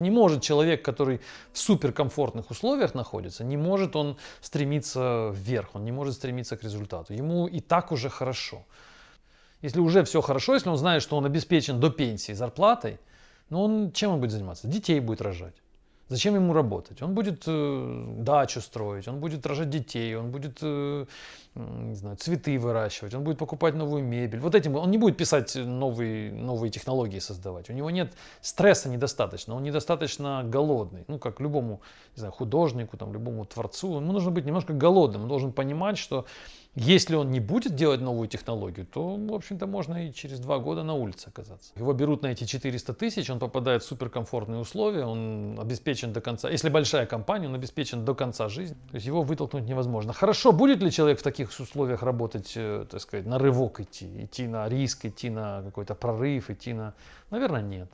Не может человек, который в суперкомфортных условиях находится, не может он стремиться вверх, он не может стремиться к результату. Ему и так уже хорошо. Если уже все хорошо, если он знает, что он обеспечен до пенсии зарплатой, но ну он чем он будет заниматься? Детей будет рожать. Зачем ему работать? Он будет э, дачу строить, он будет рожать детей, он будет э, не знаю, цветы выращивать, он будет покупать новую мебель. Вот этим он не будет писать новые, новые технологии создавать. У него нет стресса недостаточно, он недостаточно голодный. Ну, как любому не знаю, художнику, там, любому творцу, ему нужно быть немножко голодным. Он должен понимать, что если он не будет делать новую технологию, то, в общем-то, можно и через два года на улице оказаться. Его берут на эти 400 тысяч, он попадает в суперкомфортные условия, он обеспечен до конца, если большая компания, он обеспечен до конца жизни. То есть его вытолкнуть невозможно. Хорошо, будет ли человек в таких условиях работать, э, так сказать, на рывок идти, идти на риск, идти на какой-то прорыв, идти на... Наверное, нет.